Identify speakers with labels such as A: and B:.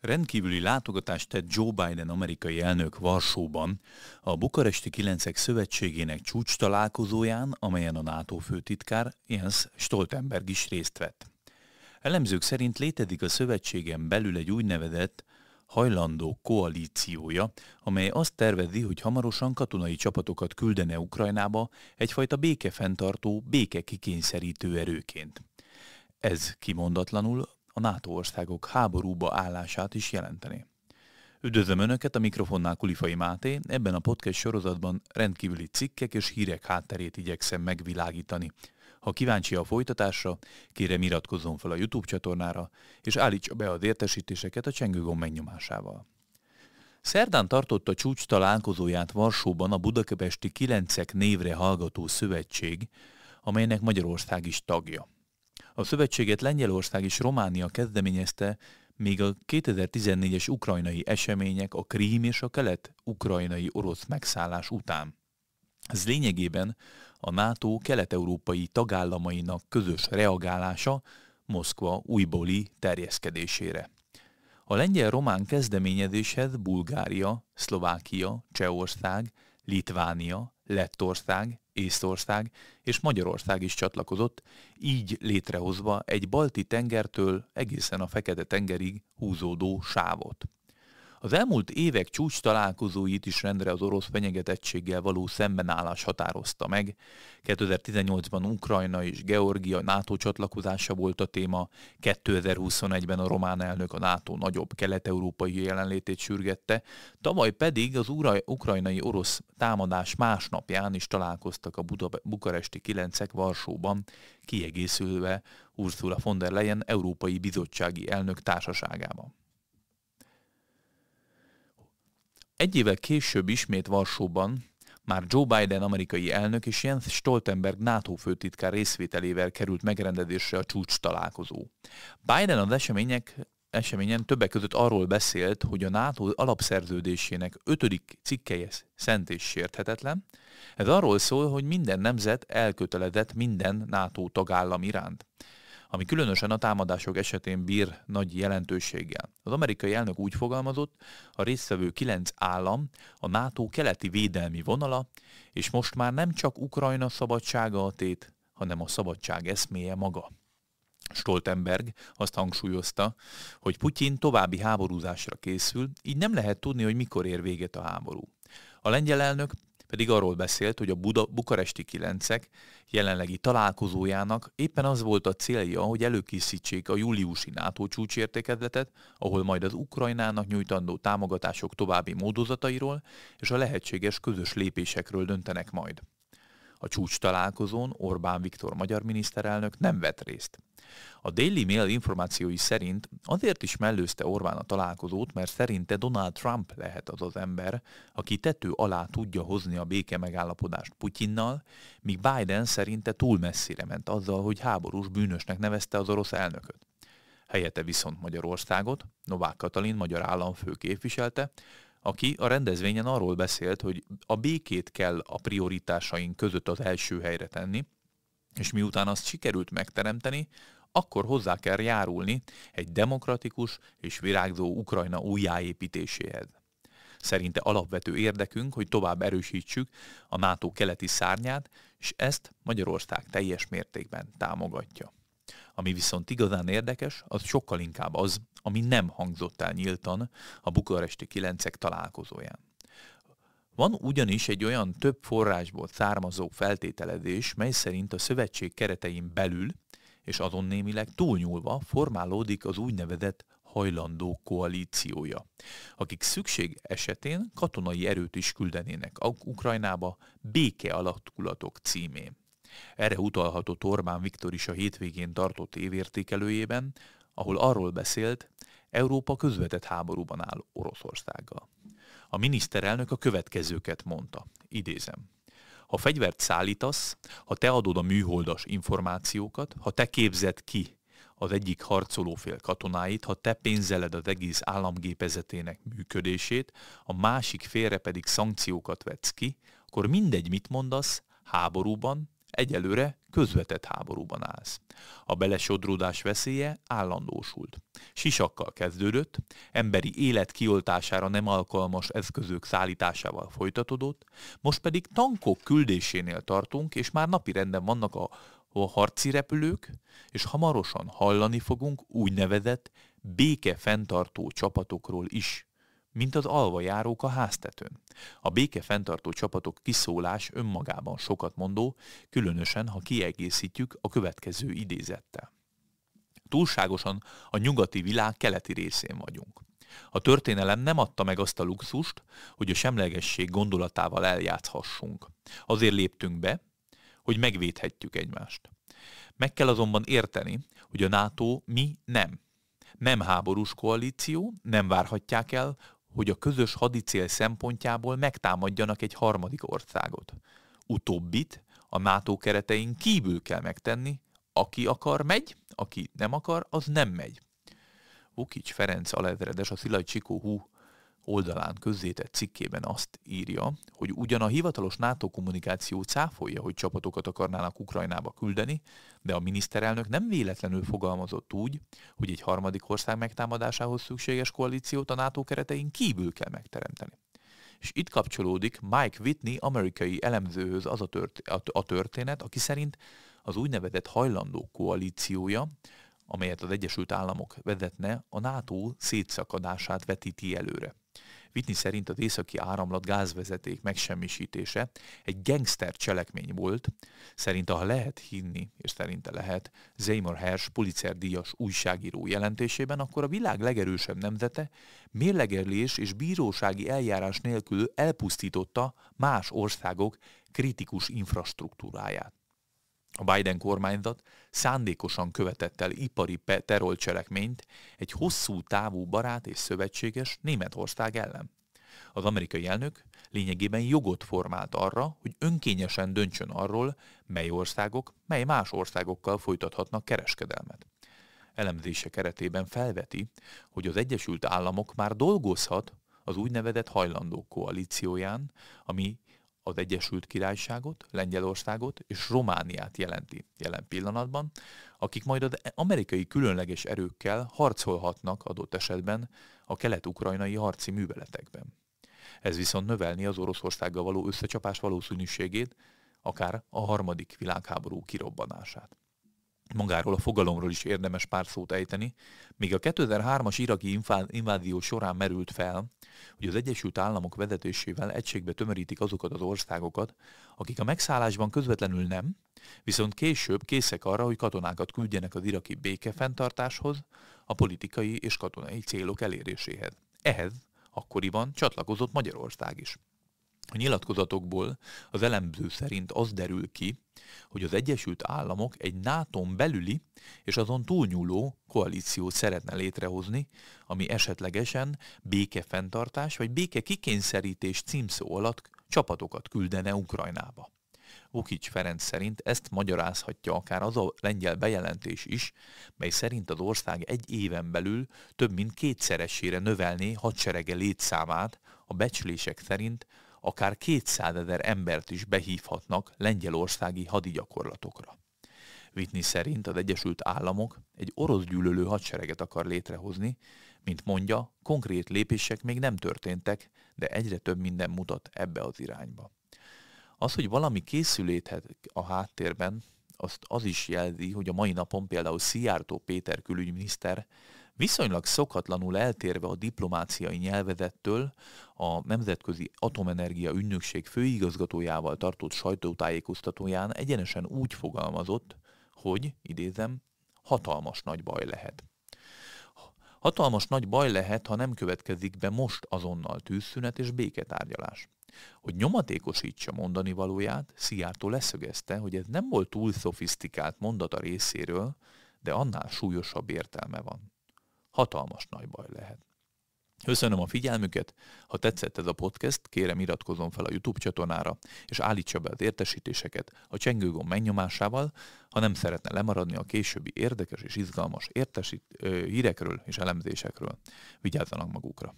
A: Rendkívüli látogatást tett Joe Biden amerikai elnök Varsóban, a Bukaresti Kilencek Szövetségének csúcs találkozóján, amelyen a NATO főtitkár Jens Stoltenberg is részt vett. Elemzők szerint létezik a szövetségen belül egy úgynevezett hajlandó koalíciója, amely azt tervezi, hogy hamarosan katonai csapatokat küldene Ukrajnába egyfajta békefenntartó, békekikényszerítő erőként. Ez kimondatlanul a NATO országok háborúba állását is jelenteni. Üdvözlöm Önöket, a mikrofonnál Kulifai Máté, ebben a podcast sorozatban rendkívüli cikkek és hírek hátterét igyekszem megvilágítani. Ha kíváncsi a folytatásra, kérem iratkozzon fel a YouTube csatornára, és állítsa be az értesítéseket a csengőgomb megnyomásával. Szerdán tartotta csúcs találkozóját Varsóban a Budapesti Kilencek névre hallgató szövetség, amelynek Magyarország is tagja. A szövetséget Lengyelország és Románia kezdeményezte, még a 2014-es ukrajnai események a Krím és a kelet-ukrajnai orosz megszállás után. Ez lényegében a NATO kelet-európai tagállamainak közös reagálása Moszkva újbóli terjeszkedésére. A lengyel-román kezdeményezéshez Bulgária, Szlovákia, Csehország, Litvánia, Lettország, Észtország és Magyarország is csatlakozott, így létrehozva egy balti tengertől egészen a Fekete-tengerig húzódó sávot. Az elmúlt évek csúcs találkozóit is rendre az orosz fenyegetettséggel való szembenállás határozta meg. 2018-ban Ukrajna és Georgia NATO csatlakozása volt a téma, 2021-ben a román elnök a NATO nagyobb kelet-európai jelenlétét sürgette, tavaly pedig az ukrajnai orosz támadás másnapján is találkoztak a Buda- bukaresti kilencek Varsóban, kiegészülve Ursula von der Leyen Európai Bizottsági Elnök társaságában. Egy évvel később ismét Varsóban már Joe Biden amerikai elnök és Jens Stoltenberg NATO főtitkár részvételével került megrendezésre a csúcs találkozó. Biden az események eseményen többek között arról beszélt, hogy a NATO alapszerződésének ötödik cikkeje szent és sérthetetlen. Ez arról szól, hogy minden nemzet elkötelezett minden NATO tagállam iránt ami különösen a támadások esetén bír nagy jelentőséggel. Az amerikai elnök úgy fogalmazott, a résztvevő kilenc állam a NATO keleti védelmi vonala, és most már nem csak Ukrajna szabadsága a tét, hanem a szabadság eszméje maga. Stoltenberg azt hangsúlyozta, hogy Putyin további háborúzásra készül, így nem lehet tudni, hogy mikor ér véget a háború. A lengyel elnök pedig arról beszélt, hogy a Buda, bukaresti kilencek jelenlegi találkozójának éppen az volt a célja, hogy előkészítsék a júliusi NATO csúcsértékedletet, ahol majd az Ukrajnának nyújtandó támogatások további módozatairól és a lehetséges közös lépésekről döntenek majd. A csúcs találkozón Orbán Viktor magyar miniszterelnök nem vett részt. A Daily Mail információi szerint azért is mellőzte Orbán a találkozót, mert szerinte Donald Trump lehet az az ember, aki tető alá tudja hozni a béke megállapodást Putyinnal, míg Biden szerinte túl messzire ment azzal, hogy háborús bűnösnek nevezte az orosz elnököt. Helyette viszont Magyarországot, Novák Katalin magyar államfő képviselte, aki a rendezvényen arról beszélt, hogy a békét kell a prioritásaink között az első helyre tenni, és miután azt sikerült megteremteni, akkor hozzá kell járulni egy demokratikus és virágzó Ukrajna újjáépítéséhez. Szerinte alapvető érdekünk, hogy tovább erősítsük a NATO keleti szárnyát, és ezt Magyarország teljes mértékben támogatja. Ami viszont igazán érdekes, az sokkal inkább az, ami nem hangzott el nyíltan a bukaresti kilencek találkozóján. Van ugyanis egy olyan több forrásból származó feltételezés, mely szerint a szövetség keretein belül és azon némileg túlnyúlva formálódik az úgynevezett hajlandó koalíciója, akik szükség esetén katonai erőt is küldenének Ukrajnába béke alattulatok címén. Erre utalhatott Orbán Viktor is a hétvégén tartott évértékelőjében, ahol arról beszélt, Európa közvetett háborúban áll Oroszországgal. A miniszterelnök a következőket mondta, idézem. Ha fegyvert szállítasz, ha te adod a műholdas információkat, ha te képzed ki az egyik harcolófél katonáit, ha te pénzeled az egész államgépezetének működését, a másik félre pedig szankciókat vetsz ki, akkor mindegy, mit mondasz, háborúban, Egyelőre közvetett háborúban állsz. A belesodródás veszélye állandósult. Sisakkal kezdődött, emberi élet kioltására nem alkalmas eszközök szállításával folytatódott, most pedig tankok küldésénél tartunk, és már napirenden vannak a, a harci repülők, és hamarosan hallani fogunk úgynevezett béke fenntartó csapatokról is mint az alvajárók a háztetőn. A béke fenntartó csapatok kiszólás önmagában sokat mondó, különösen, ha kiegészítjük a következő idézettel. Túlságosan a nyugati világ keleti részén vagyunk. A történelem nem adta meg azt a luxust, hogy a semlegesség gondolatával eljátszhassunk. Azért léptünk be, hogy megvédhetjük egymást. Meg kell azonban érteni, hogy a NATO mi nem. Nem háborús koalíció, nem várhatják el, hogy a közös hadicél szempontjából megtámadjanak egy harmadik országot. Utóbbit a NATO keretein kívül kell megtenni, aki akar megy, aki nem akar, az nem megy. Vukics Ferenc alezredes, a Szilaj Csikó hú oldalán közzétett cikkében azt írja, hogy ugyan a hivatalos NATO kommunikáció cáfolja, hogy csapatokat akarnának Ukrajnába küldeni, de a miniszterelnök nem véletlenül fogalmazott úgy, hogy egy harmadik ország megtámadásához szükséges koalíciót a NATO keretein kívül kell megteremteni. És itt kapcsolódik Mike Whitney amerikai elemzőhöz az a, tört, a történet, aki szerint az úgynevezett hajlandó koalíciója, amelyet az Egyesült Államok vezetne, a NATO szétszakadását vetíti előre. Vitni szerint az északi áramlat gázvezeték megsemmisítése egy gangster cselekmény volt, Szerint ha lehet hinni, és szerinte lehet, Seymour Hersh Pulitzer díjas újságíró jelentésében, akkor a világ legerősebb nemzete mérlegelés és bírósági eljárás nélkül elpusztította más országok kritikus infrastruktúráját. A Biden kormányzat szándékosan követett el ipari terolcselekményt egy hosszú távú barát és szövetséges Németország ellen. Az amerikai elnök lényegében jogot formált arra, hogy önkényesen döntsön arról, mely országok mely más országokkal folytathatnak kereskedelmet. Elemzése keretében felveti, hogy az Egyesült Államok már dolgozhat az úgynevezett hajlandó koalícióján, ami az Egyesült Királyságot, Lengyelországot és Romániát jelenti jelen pillanatban, akik majd az amerikai különleges erőkkel harcolhatnak adott esetben a kelet-ukrajnai harci műveletekben. Ez viszont növelni az Oroszországgal való összecsapás valószínűségét, akár a harmadik világháború kirobbanását magáról a fogalomról is érdemes pár szót ejteni. Még a 2003-as iraki invázió során merült fel, hogy az Egyesült Államok vezetésével egységbe tömörítik azokat az országokat, akik a megszállásban közvetlenül nem, viszont később készek arra, hogy katonákat küldjenek az iraki békefenntartáshoz, a politikai és katonai célok eléréséhez. Ehhez akkoriban csatlakozott Magyarország is. A nyilatkozatokból az elemző szerint az derül ki, hogy az Egyesült Államok egy nato belüli és azon túlnyúló koalíciót szeretne létrehozni, ami esetlegesen békefenntartás vagy béke kikényszerítés címszó alatt csapatokat küldene Ukrajnába. Vukics Ferenc szerint ezt magyarázhatja akár az a lengyel bejelentés is, mely szerint az ország egy éven belül több mint kétszeresére növelné hadserege létszámát, a becslések szerint akár 200 ezer embert is behívhatnak lengyelországi hadigyakorlatokra. Whitney szerint az Egyesült Államok egy orosz gyűlölő hadsereget akar létrehozni, mint mondja, konkrét lépések még nem történtek, de egyre több minden mutat ebbe az irányba. Az, hogy valami készüléthet a háttérben, azt az is jelzi, hogy a mai napon például Szijjártó Péter külügyminiszter Viszonylag szokatlanul eltérve a diplomáciai nyelvezettől, a Nemzetközi Atomenergia Ügynökség főigazgatójával tartott sajtótájékoztatóján egyenesen úgy fogalmazott, hogy, idézem, hatalmas nagy baj lehet. Hatalmas nagy baj lehet, ha nem következik be most azonnal tűzszünet és béketárgyalás. Hogy nyomatékosítsa mondani valóját, Szijjártó leszögezte, hogy ez nem volt túl szofisztikált mondat a részéről, de annál súlyosabb értelme van hatalmas nagy baj lehet. Köszönöm a figyelmüket, ha tetszett ez a podcast, kérem iratkozzon fel a YouTube csatornára, és állítsa be az értesítéseket a csengőgomb megnyomásával, ha nem szeretne lemaradni a későbbi érdekes és izgalmas értesít, ö, hírekről és elemzésekről. Vigyázzanak magukra!